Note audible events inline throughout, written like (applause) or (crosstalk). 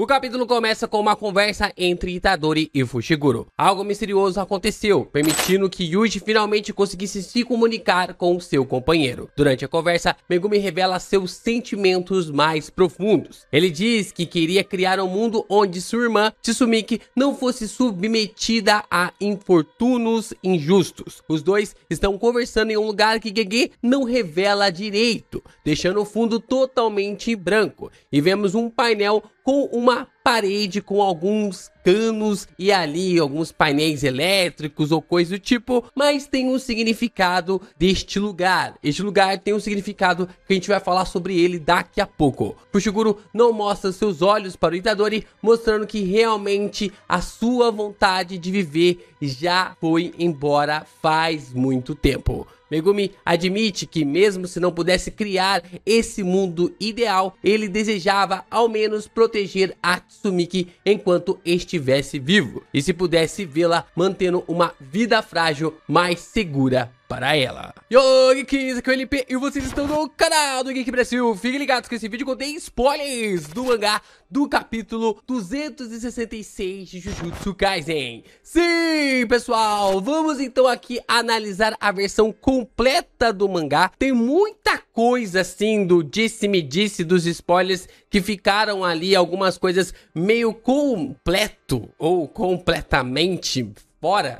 O capítulo começa com uma conversa entre Itadori e Fushiguro. Algo misterioso aconteceu, permitindo que Yuji finalmente conseguisse se comunicar com seu companheiro. Durante a conversa, Megumi revela seus sentimentos mais profundos. Ele diz que queria criar um mundo onde sua irmã, Tsumiki, não fosse submetida a infortunos injustos. Os dois estão conversando em um lugar que Gege não revela direito, deixando o fundo totalmente branco. E vemos um painel com uma parede com alguns canos e ali alguns painéis elétricos ou coisa do tipo, mas tem um significado deste lugar. Este lugar tem um significado que a gente vai falar sobre ele daqui a pouco. Fushiguro não mostra seus olhos para o Itadori, mostrando que realmente a sua vontade de viver já foi embora faz muito tempo. Megumi admite que, mesmo se não pudesse criar esse mundo ideal, ele desejava ao menos proteger a Tsumiki enquanto estivesse vivo e se pudesse vê-la mantendo uma vida frágil, mais segura para ela. Yo, Geekins, aqui é o LP e vocês estão no canal do Geek Brasil. Fiquem ligados que esse vídeo contém spoilers do mangá do capítulo 266 de Jujutsu Kaisen. Sim, pessoal, vamos então aqui analisar a versão completa do mangá. Tem muita coisa assim do disse-me disse dos spoilers que ficaram ali, algumas coisas meio completo ou completamente fora,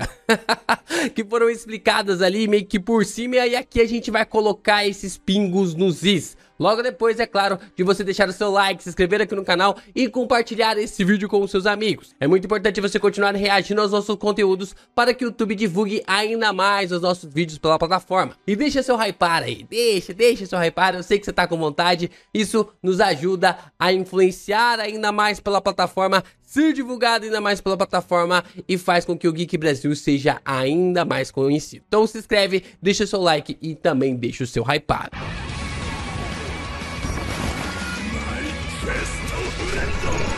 (laughs) que foram explicadas ali meio que por cima, e aí aqui a gente vai colocar esses pingos nos is. Logo depois, é claro, de você deixar o seu like, se inscrever aqui no canal e compartilhar esse vídeo com os seus amigos. É muito importante você continuar reagindo aos nossos conteúdos para que o YouTube divulgue ainda mais os nossos vídeos pela plataforma. E deixa seu hypar aí, deixa, deixa seu hypar, eu sei que você está com vontade, isso nos ajuda a influenciar ainda mais pela plataforma, ser divulgado ainda mais pela plataforma e faz com que o Geek Brasil seja ainda mais conhecido. Então se inscreve, deixa seu like e também deixa o seu hypado. My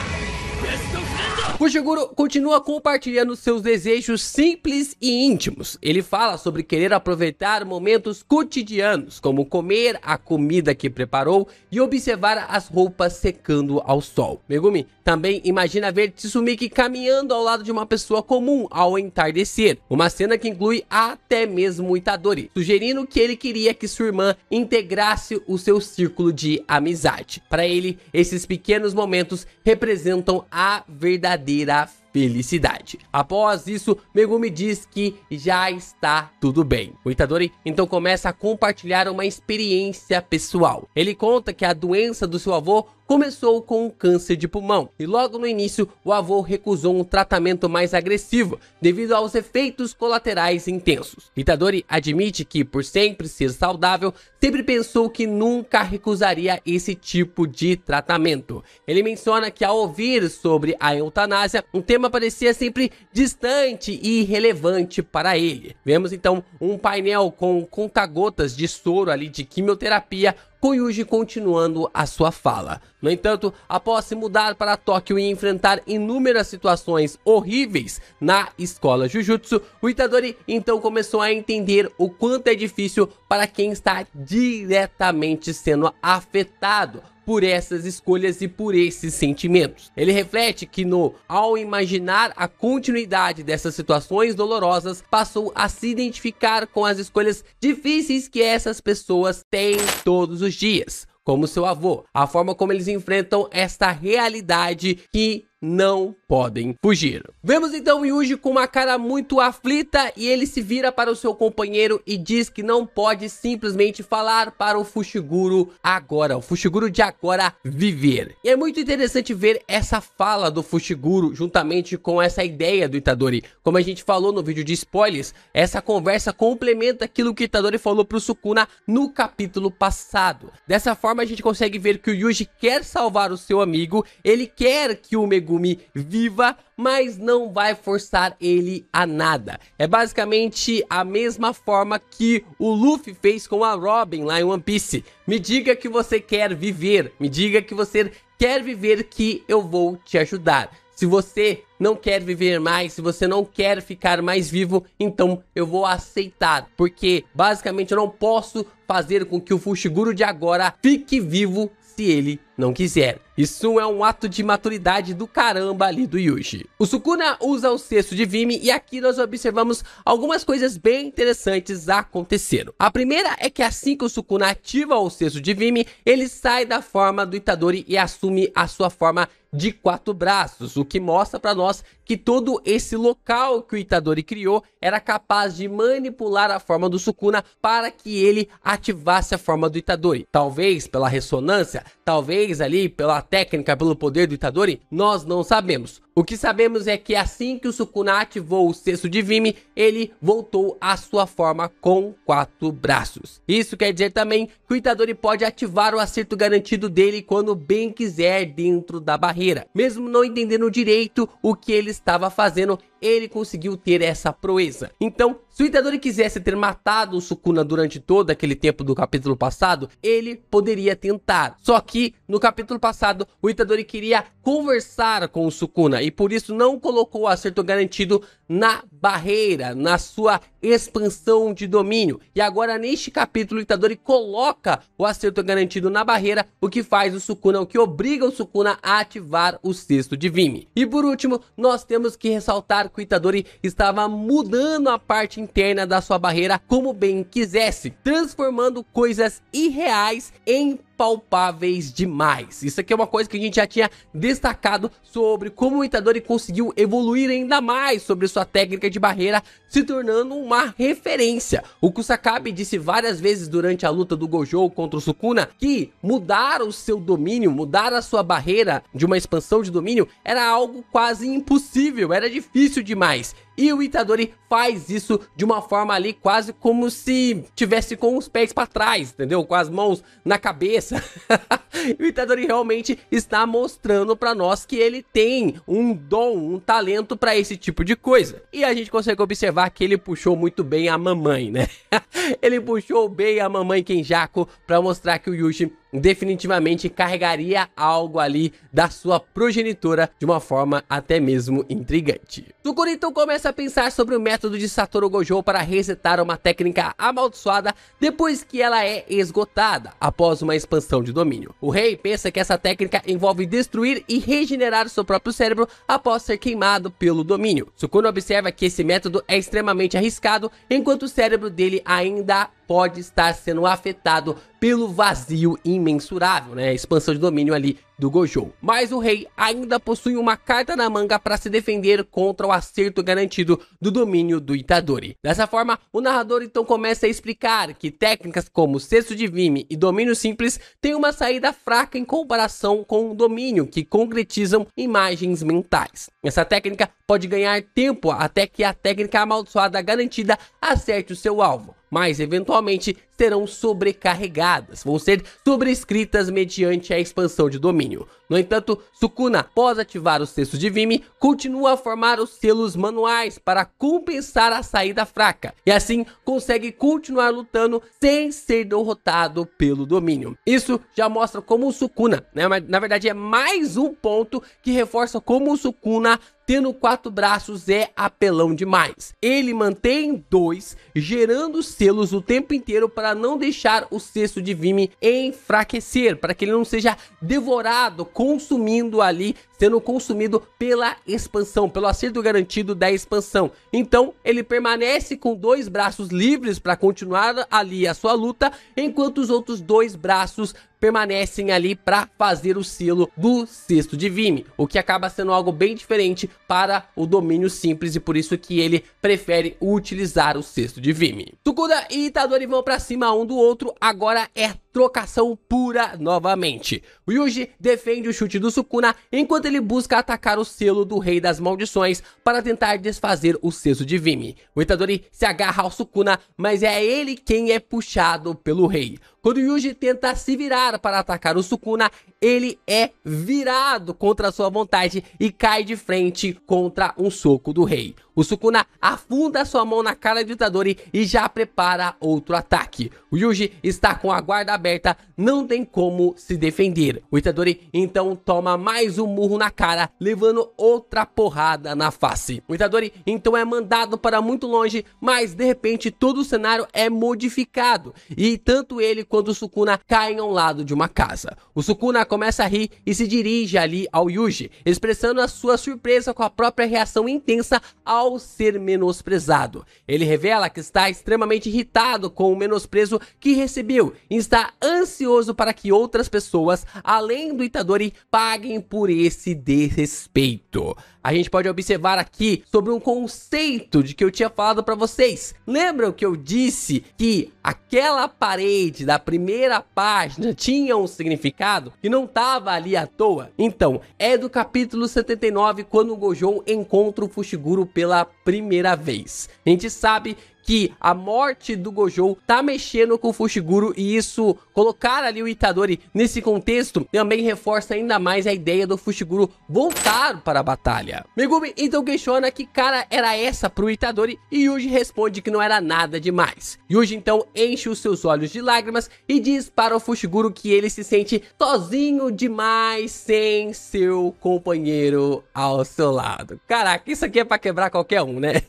o Shiguro continua compartilhando seus desejos simples e íntimos. Ele fala sobre querer aproveitar momentos cotidianos, como comer a comida que preparou e observar as roupas secando ao sol. Megumi também imagina ver Tsumiki caminhando ao lado de uma pessoa comum ao entardecer, uma cena que inclui até mesmo Itadori, sugerindo que ele queria que sua irmã integrasse o seu círculo de amizade. Para ele, esses pequenos momentos representam a verdadeira ¡Gracias! felicidade. Após isso, Megumi diz que já está tudo bem. O Itadori então começa a compartilhar uma experiência pessoal. Ele conta que a doença do seu avô começou com um câncer de pulmão e logo no início o avô recusou um tratamento mais agressivo devido aos efeitos colaterais intensos. Itadori admite que por sempre ser saudável, sempre pensou que nunca recusaria esse tipo de tratamento. Ele menciona que ao ouvir sobre a eutanásia, um tema tema parecia sempre distante e irrelevante para ele. Vemos então um painel com contagotas de soro ali de quimioterapia com Yuji continuando a sua fala. No entanto, após se mudar para Tóquio e enfrentar inúmeras situações horríveis na escola Jujutsu, o Itadori então começou a entender o quanto é difícil para quem está diretamente sendo afetado por essas escolhas e por esses sentimentos. Ele reflete que no ao imaginar a continuidade dessas situações dolorosas, passou a se identificar com as escolhas difíceis que essas pessoas têm todos os dias como seu avô, a forma como eles enfrentam esta realidade que não podem fugir. Vemos então Yuji com uma cara muito aflita e ele se vira para o seu companheiro e diz que não pode simplesmente falar para o Fushiguro agora, o Fushiguro de agora viver. E é muito interessante ver essa fala do Fushiguro juntamente com essa ideia do Itadori. Como a gente falou no vídeo de spoilers, essa conversa complementa aquilo que o Itadori falou para o Sukuna no capítulo passado. Dessa forma a gente consegue ver que o Yuji quer salvar o seu amigo, ele quer que o Megu Megumi viva, mas não vai forçar ele a nada. É basicamente a mesma forma que o Luffy fez com a Robin lá em One Piece. Me diga que você quer viver, me diga que você quer viver que eu vou te ajudar. Se você não quer viver mais, se você não quer ficar mais vivo, então eu vou aceitar, porque basicamente eu não posso fazer com que o Fushiguro de agora fique vivo se ele não quiser. Isso é um ato de maturidade do caramba ali do Yuji. O Sukuna usa o cesto de Vime e aqui nós observamos algumas coisas bem interessantes acontecendo. A primeira é que assim que o Sukuna ativa o cesto de Vime, ele sai da forma do Itadori e assume a sua forma de quatro braços, o que mostra para nós que todo esse local que o Itadori criou era capaz de manipular a forma do Sukuna para que ele ativasse a forma do Itadori. Talvez pela ressonância, talvez ali, pela técnica, pelo poder do Itadori, nós não sabemos. O que sabemos é que assim que o Sukuna ativou o cesto de Vime, ele voltou à sua forma com quatro braços. Isso quer dizer também que o Itadori pode ativar o acerto garantido dele quando bem quiser dentro da barreira. Mesmo não entendendo direito o que ele estava fazendo, ele conseguiu ter essa proeza. Então, se o Itadori quisesse ter matado o Sukuna durante todo aquele tempo do capítulo passado, ele poderia tentar. Só que, no capítulo passado, o Itadori queria conversar com o Sukuna e por isso não colocou o acerto garantido na barreira, na sua expansão de domínio. E agora, neste capítulo, o Itadori coloca o acerto garantido na barreira, o que faz o Sukuna, o que obriga o Sukuna a ativar o sexto de Vime. E por último, nós temos que ressaltar que o Itadori estava mudando a parte interna da sua barreira como bem quisesse, transformando coisas irreais em palpáveis demais. Isso aqui é uma coisa que a gente já tinha destacado sobre como o Itadori conseguiu evoluir ainda mais sobre sua técnica de barreira, se tornando um uma referência. O Kusakabe disse várias vezes durante a luta do Gojo contra o Sukuna que mudar o seu domínio, mudar a sua barreira de uma expansão de domínio era algo quase impossível, era difícil demais. E o Itadori faz isso de uma forma ali quase como se tivesse com os pés para trás, entendeu? Com as mãos na cabeça. (laughs) o Itadori realmente está mostrando para nós que ele tem um dom, um talento para esse tipo de coisa. E a gente consegue observar que ele puxou muito bem a mamãe, né? (laughs) ele puxou bem a mamãe Kenjaku para mostrar que o Yushi definitivamente carregaria algo ali da sua progenitora de uma forma até mesmo intrigante. Sukuna então começa a pensar sobre o método de Satoru Gojo para resetar uma técnica amaldiçoada depois que ela é esgotada, após uma expansão de domínio. O rei pensa que essa técnica envolve destruir e regenerar seu próprio cérebro após ser queimado pelo domínio. Sukuna observa que esse método é extremamente arriscado, enquanto o cérebro dele ainda pode estar sendo afetado pelo vazio imensurável, né? A expansão de domínio ali do Gojo. Mas o rei ainda possui uma carta na manga para se defender contra o acerto garantido do domínio do Itadori. Dessa forma, o narrador então começa a explicar que técnicas como cesto de vime e domínio simples têm uma saída fraca em comparação com o domínio que concretizam imagens mentais. Essa técnica pode ganhar tempo até que a técnica amaldiçoada garantida acerte o seu alvo mas eventualmente serão sobrecarregadas, vão ser sobrescritas mediante a expansão de domínio. No entanto, Sukuna, após ativar os cestos de Vime, continua a formar os selos manuais para compensar a saída fraca, e assim consegue continuar lutando sem ser derrotado pelo domínio. Isso já mostra como o Sukuna, né, na verdade é mais um ponto que reforça como o Sukuna tendo quatro braços é apelão demais. Ele mantém dois, gerando selos o tempo inteiro para não deixar o cesto de Vime enfraquecer, para que ele não seja devorado, consumindo ali sendo consumido pela expansão, pelo acerto garantido da expansão. Então, ele permanece com dois braços livres para continuar ali a sua luta, enquanto os outros dois braços permanecem ali para fazer o selo do cesto de Vime, o que acaba sendo algo bem diferente para o domínio simples e por isso que ele prefere utilizar o cesto de Vime. Tsukuda e Itadori vão para cima um do outro, agora é trocação pura novamente. O Yuji defende o chute do Sukuna enquanto ele busca atacar o selo do Rei das Maldições para tentar desfazer o cesso de Vime. O Itadori se agarra ao Sukuna, mas é ele quem é puxado pelo rei. Quando Yuji tenta se virar para atacar o Sukuna, ele é virado contra sua vontade e cai de frente contra um soco do rei. O Sukuna afunda sua mão na cara de Itadori e já prepara outro ataque. O Yuji está com a guarda aberta, não tem como se defender. O Itadori então toma mais um murro na cara, levando outra porrada na face. O Itadori então é mandado para muito longe, mas de repente todo o cenário é modificado. E tanto ele quando o Sukuna cai ao lado de uma casa. O Sukuna começa a rir e se dirige ali ao Yuji, expressando a sua surpresa com a própria reação intensa ao ser menosprezado. Ele revela que está extremamente irritado com o menosprezo que recebeu e está ansioso para que outras pessoas, além do Itadori, paguem por esse desrespeito. A gente pode observar aqui sobre um conceito de que eu tinha falado para vocês. Lembram que eu disse que aquela parede da primeira página (laughs) tinha um significado que não estava ali à toa. Então, é do capítulo 79 quando o Gojo encontra o Fushiguro pela primeira vez. A gente sabe que a morte do Gojo tá mexendo com o Fushiguro e isso colocar ali o Itadori nesse contexto também reforça ainda mais a ideia do Fushiguro voltar para a batalha. Megumi então questiona que cara era essa pro Itadori e Yuji responde que não era nada demais. Yuji então enche os seus olhos de lágrimas e diz para o Fushiguro que ele se sente sozinho demais sem seu companheiro ao seu lado. Caraca, isso aqui é para quebrar qualquer um, né?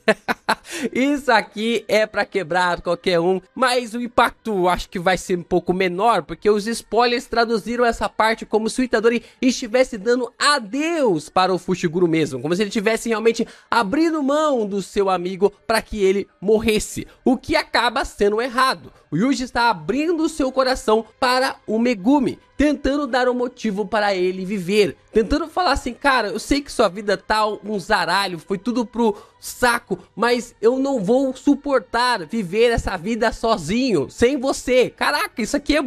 (laughs) isso aqui é para quebrar qualquer um, mas o impacto acho que vai ser um pouco menor, porque os spoilers traduziram essa parte como se o Itadori estivesse dando adeus para o Fushiguro mesmo, como se ele estivesse realmente abrindo mão do seu amigo para que ele morresse, o que acaba sendo errado o Yuji está abrindo seu coração para o Megumi, tentando dar um motivo para ele viver, tentando falar assim, cara, eu sei que sua vida tá um zaralho, foi tudo pro saco, mas eu não vou suportar viver essa vida sozinho, sem você. Caraca, isso aqui é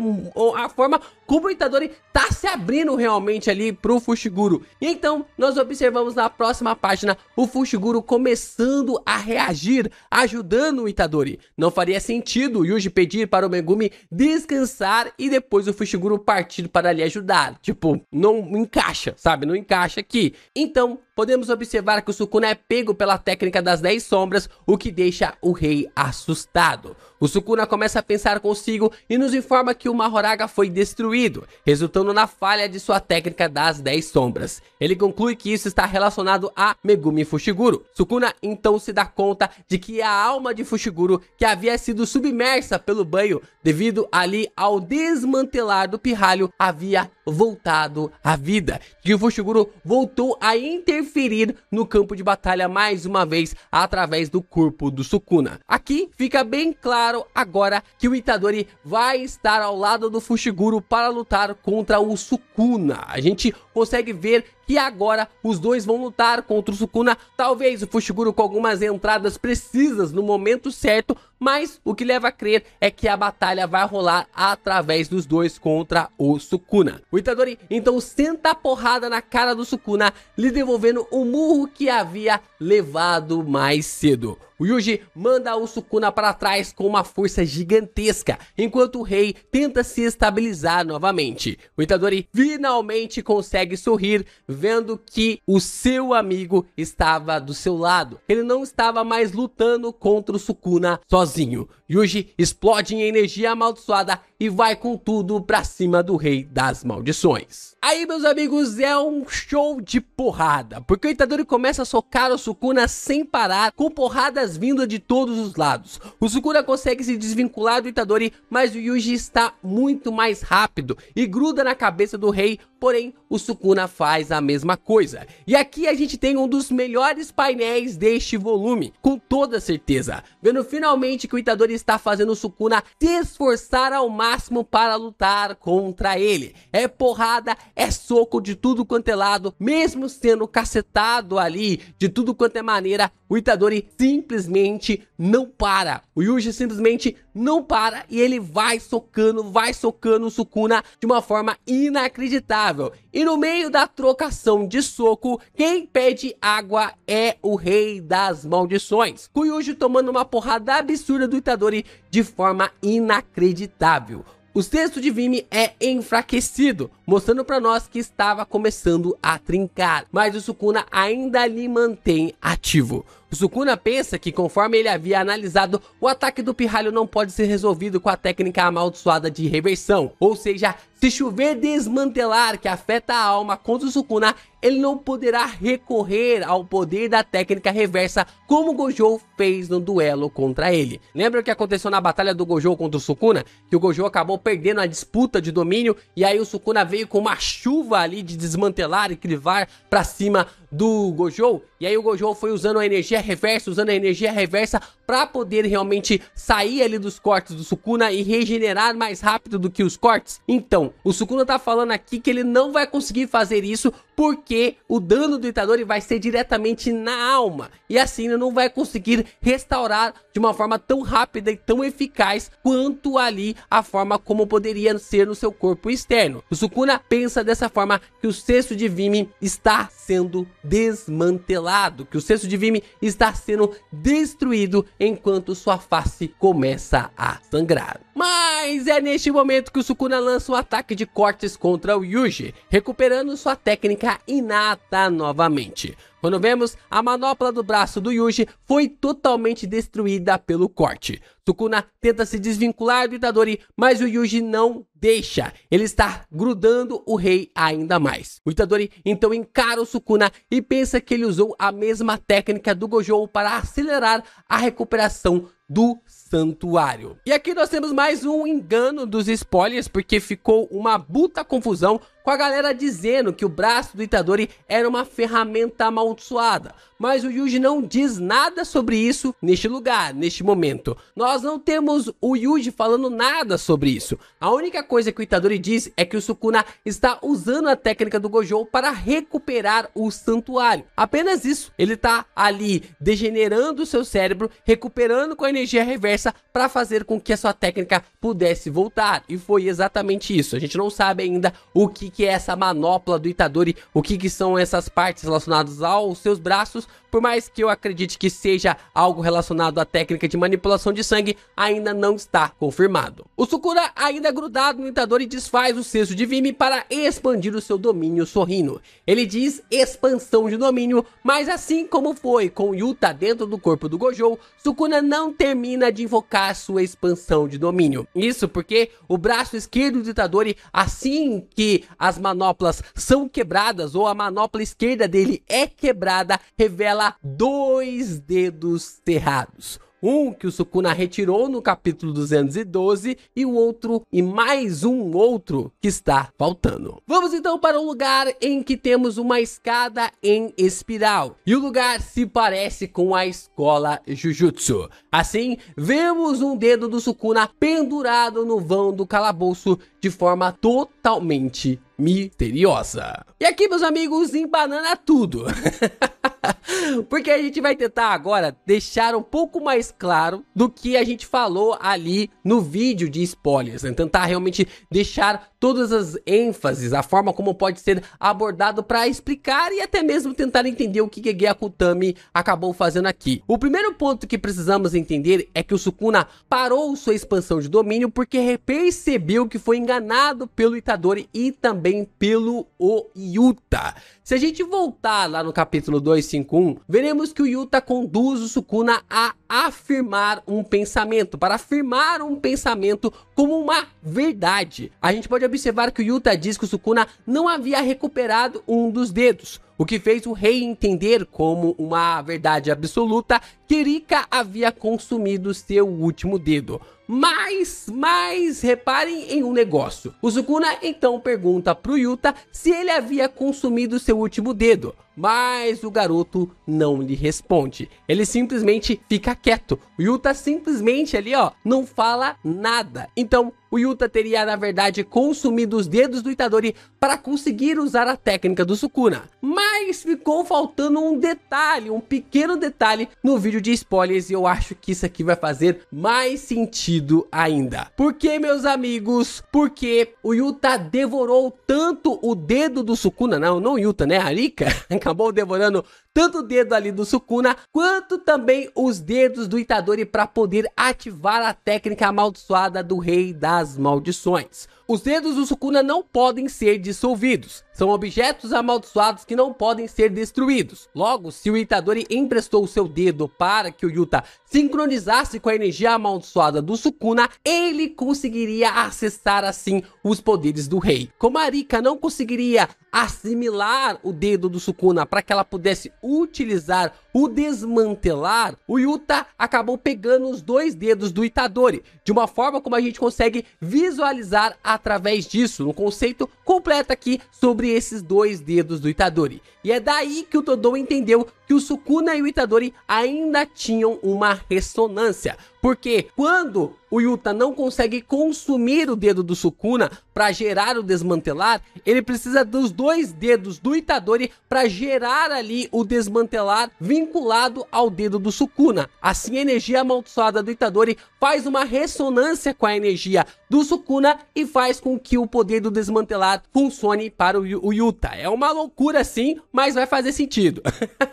a forma como o Itadori tá se abrindo realmente ali pro Fushiguro. Então, nós observamos na próxima página o Fushiguro começando a reagir, ajudando o Itadori. Não faria sentido o Yuji pedir para o Megumi descansar e depois o Fushiguro partir para lhe ajudar. Tipo, não encaixa, sabe? Não encaixa aqui. Então, podemos observar que o Sukuna é pego pela técnica das 10 sombras, o que deixa o rei assustado. O Sukuna começa a pensar consigo e nos informa que o Mahoraga foi destruído, resultando na falha de sua técnica das 10 sombras. Ele conclui que isso está relacionado a Megumi Fushiguro. Sukuna então se dá conta de que a alma de Fushiguro, que havia sido submersa pelo banho devido ali ao desmantelar do pirralho, havia voltado à vida. o Fushiguro voltou a interferir no campo de batalha mais uma vez através do corpo do Sukuna. Aqui fica bem claro agora que o Itadori vai estar ao lado do Fushiguro para lutar contra o Sukuna. A gente consegue ver e agora os dois vão lutar contra o Sukuna. Talvez o Fushiguro com algumas entradas precisas no momento certo, mas o que leva a crer é que a batalha vai rolar através dos dois contra o Sukuna. O Itadori então senta a porrada na cara do Sukuna, lhe devolvendo o murro que havia levado mais cedo. O Yuji manda o Sukuna para trás com uma força gigantesca, enquanto o rei tenta se estabilizar novamente. O Itadori finalmente consegue sorrir, vendo que o seu amigo estava do seu lado. Ele não estava mais lutando contra o Sukuna sozinho. Yuji explode em energia amaldiçoada e vai com tudo para cima do rei das maldições. Aí, meus amigos, é um show de porrada, porque o Itadori começa a socar o Sukuna sem parar, com porradas vindo de todos os lados. O Sukuna consegue se desvincular do Itadori, mas o Yuji está muito mais rápido e gruda na cabeça do rei, porém o Sukuna faz a mesma coisa. E aqui a gente tem um dos melhores painéis deste volume, com toda certeza, vendo finalmente que o Itadori está fazendo o Sukuna se esforçar ao máximo para lutar contra ele. É porrada, é soco de tudo quanto é lado, mesmo sendo cacetado ali de tudo quanto é maneira, o Itadori simplesmente não para. O Yuji simplesmente não para e ele vai socando, vai socando o Sukuna de uma forma inacreditável. E no meio da trocação de soco, quem pede água é o rei das maldições. Com o Yuji tomando uma porrada absurda do Itadori de forma inacreditável. O sexto de Vime é enfraquecido, mostrando para nós que estava começando a trincar, mas o Sukuna ainda lhe mantém ativo. O Sukuna pensa que conforme ele havia analisado, o ataque do pirralho não pode ser resolvido com a técnica amaldiçoada de reversão, ou seja, se chover desmantelar que afeta a alma contra o Sukuna, ele não poderá recorrer ao poder da técnica reversa como Gojo fez no duelo contra ele. Lembra o que aconteceu na batalha do Gojo contra o Sukuna? Que o Gojo acabou perdendo a disputa de domínio e aí o Sukuna veio com uma chuva ali de desmantelar e crivar pra cima do Gojo. E aí o Gojo foi usando a energia reversa, usando a energia reversa para poder realmente sair ali dos cortes do Sukuna e regenerar mais rápido do que os cortes. Então, o Sukuna tá falando aqui que ele não vai conseguir fazer isso porque porque o dano do Itadori vai ser diretamente na alma, e assim não vai conseguir restaurar de uma forma tão rápida e tão eficaz quanto ali a forma como poderia ser no seu corpo externo. O Sukuna pensa dessa forma que o cesto de Vime está sendo desmantelado, que o cesto de Vime está sendo destruído enquanto sua face começa a sangrar. Mas é neste momento que o Sukuna lança um ataque de cortes contra o Yuji, recuperando sua técnica inicial Renata novamente. Quando vemos, a manopla do braço do Yuji foi totalmente destruída pelo corte. Sukuna tenta se desvincular do Itadori, mas o Yuji não deixa. Ele está grudando o rei ainda mais. O Itadori então encara o Sukuna e pensa que ele usou a mesma técnica do Gojo para acelerar a recuperação do santuário. E aqui nós temos mais um engano dos spoilers, porque ficou uma puta confusão com a galera dizendo que o braço do Itadori era uma ferramenta mal amaldiçoada, mas o Yuji não diz nada sobre isso neste lugar, neste momento. Nós não temos o Yuji falando nada sobre isso. A única coisa que o Itadori diz é que o Sukuna está usando a técnica do Gojo para recuperar o santuário. Apenas isso. Ele está ali degenerando o seu cérebro, recuperando com a energia reversa para fazer com que a sua técnica pudesse voltar. E foi exatamente isso. A gente não sabe ainda o que, que é essa manopla do Itadori, o que, que são essas partes relacionadas ao os seus braços por mais que eu acredite que seja algo relacionado à técnica de manipulação de sangue, ainda não está confirmado. O Sukuna ainda é grudado no Itadori desfaz o cesto de Vime para expandir o seu domínio sorrindo. Ele diz expansão de domínio, mas assim como foi com Yuta dentro do corpo do Gojo, Sukuna não termina de invocar sua expansão de domínio. Isso porque o braço esquerdo do Itadori, assim que as manoplas são quebradas ou a manopla esquerda dele é quebrada, revela dois dedos cerrados um que o Sukuna retirou no capítulo 212 e o outro e mais um outro que está faltando. Vamos então para um lugar em que temos uma escada em espiral e o lugar se parece com a escola Jujutsu. Assim, vemos um dedo do Sukuna pendurado no vão do calabouço de forma totalmente misteriosa. E aqui, meus amigos, embanana tudo. (laughs) Porque a gente vai tentar agora deixar um pouco mais claro do que a gente falou ali no vídeo de spoilers, né? tentar realmente deixar todas as ênfases, a forma como pode ser abordado para explicar e até mesmo tentar entender o que Gege Akutami acabou fazendo aqui. O primeiro ponto que precisamos entender é que o Sukuna parou sua expansão de domínio porque percebeu que foi enganado pelo Itadori e também também pelo o Yuta. Se a gente voltar lá no capítulo 251, veremos que o Yuta conduz o Sukuna a afirmar um pensamento, para afirmar um pensamento como uma verdade. A gente pode observar que o Yuta diz que o Sukuna não havia recuperado um dos dedos, o que fez o rei entender como uma verdade absoluta que Rika havia consumido seu último dedo. Mas, mas, reparem em um negócio. O Sukuna então pergunta pro Yuta se ele havia consumido seu último dedo. Mas o garoto não lhe responde. Ele simplesmente fica quieto. O Yuta simplesmente ali, ó, não fala nada. Então, o Yuta teria na verdade consumido os dedos do Itadori para conseguir usar a técnica do Sukuna. Mas ficou faltando um detalhe, um pequeno detalhe no vídeo de spoilers e eu acho que isso aqui vai fazer mais sentido ainda. Porque meus amigos, porque o Yuta devorou tanto o dedo do Sukuna, não, não Yuta né, a Rika (laughs) acabou devorando tanto o dedo ali do Sukuna, quanto também os dedos do Itadori para poder ativar a técnica amaldiçoada do Rei das Maldições. Os dedos do Sukuna não podem ser dissolvidos, são objetos amaldiçoados que não podem ser destruídos. Logo, se o Itadori emprestou o seu dedo para que o Yuta sincronizasse com a energia amaldiçoada do Sukuna, ele conseguiria acessar assim os poderes do rei. Como a Rika não conseguiria assimilar o dedo do Sukuna para que ela pudesse utilizar o desmantelar, o Yuta acabou pegando os dois dedos do Itadori, de uma forma como a gente consegue visualizar através disso, um conceito completo aqui sobre sobre esses dois dedos do Itadori. E é daí que o Todou entendeu que o Sukuna e o Itadori ainda tinham uma ressonância. Porque quando o Yuta não consegue consumir o dedo do Sukuna para gerar o desmantelar, ele precisa dos dois dedos do Itadori para gerar ali o desmantelar vinculado ao dedo do Sukuna. Assim, a energia amaldiçoada do Itadori faz uma ressonância com a energia do Sukuna e faz com que o poder do desmantelar funcione para o Yuta. É uma loucura sim, mas vai fazer sentido.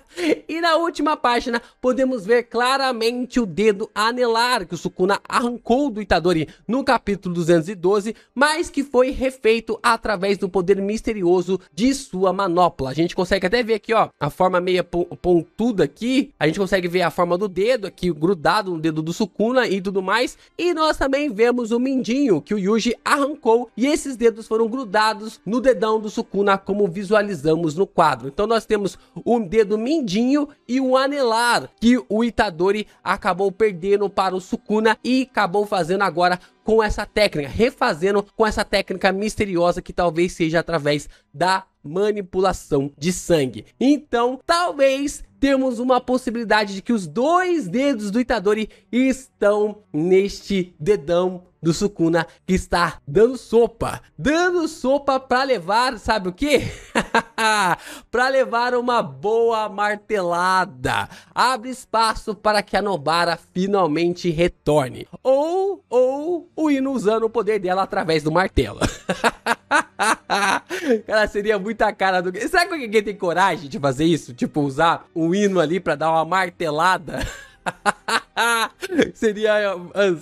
(laughs) e na última página, podemos ver claramente o dedo anelado claro que o Sukuna arrancou do Itadori no capítulo 212, mas que foi refeito através do poder misterioso de sua manopla. A gente consegue até ver aqui, ó, a forma meia pontuda aqui, a gente consegue ver a forma do dedo aqui grudado no dedo do Sukuna e tudo mais, e nós também vemos o mindinho que o Yuji arrancou e esses dedos foram grudados no dedão do Sukuna como visualizamos no quadro. Então nós temos um dedo mindinho e um anelar que o Itadori acabou perdendo para para o Sukuna e acabou fazendo agora com essa técnica, refazendo com essa técnica misteriosa que talvez seja através da manipulação de sangue. Então, talvez temos uma possibilidade de que os dois dedos do Itadori estão neste dedão do Sukuna que está dando sopa, dando sopa para levar, sabe o que? (laughs) para levar uma boa martelada. Abre espaço para que a Nobara finalmente retorne. Ou, ou o hino usando o poder dela através do martelo. (laughs) cara, seria muita cara do. Será que alguém tem coragem de fazer isso? Tipo, usar o hino ali para dar uma martelada? (laughs) (laughs) seria.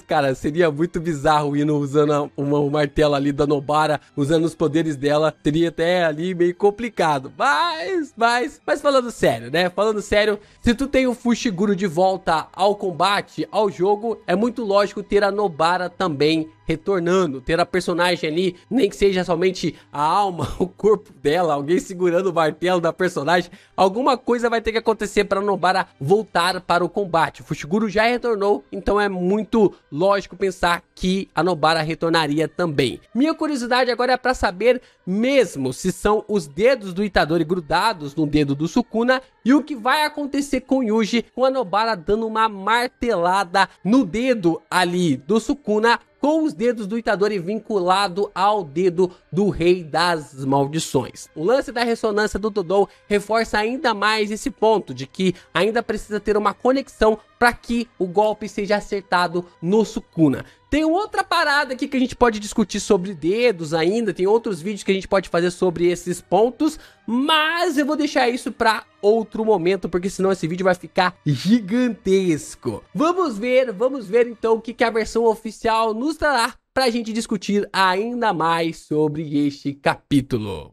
Cara, seria muito bizarro o usando uma, um martelo ali da Nobara, usando os poderes dela. Seria até ali meio complicado. Mas, mas, mas falando sério, né? Falando sério, se tu tem o Fushiguro de volta ao combate, ao jogo, é muito lógico ter a Nobara também retornando, ter a personagem ali, nem que seja somente a alma, (laughs) o corpo dela, alguém segurando o martelo da personagem, alguma coisa vai ter que acontecer para Nobara voltar para o combate. O Fushiguro já retornou, então é muito lógico pensar que a Nobara retornaria também. Minha curiosidade agora é para saber mesmo se são os dedos do Itadori grudados no dedo do Sukuna e o que vai acontecer com Yuji com a Nobara dando uma martelada no dedo ali do Sukuna com os dedos do Itadori vinculado ao dedo do Rei das Maldições. O lance da ressonância do Dodô reforça ainda mais esse ponto de que ainda precisa ter uma conexão para que o golpe seja acertado no Sukuna. Tem outra parada aqui que a gente pode discutir sobre dedos ainda, tem outros vídeos que a gente pode fazer sobre esses pontos, mas eu vou deixar isso para outro momento, porque senão esse vídeo vai ficar gigantesco. Vamos ver, vamos ver então o que, que a versão oficial nos trará para a gente discutir ainda mais sobre este capítulo.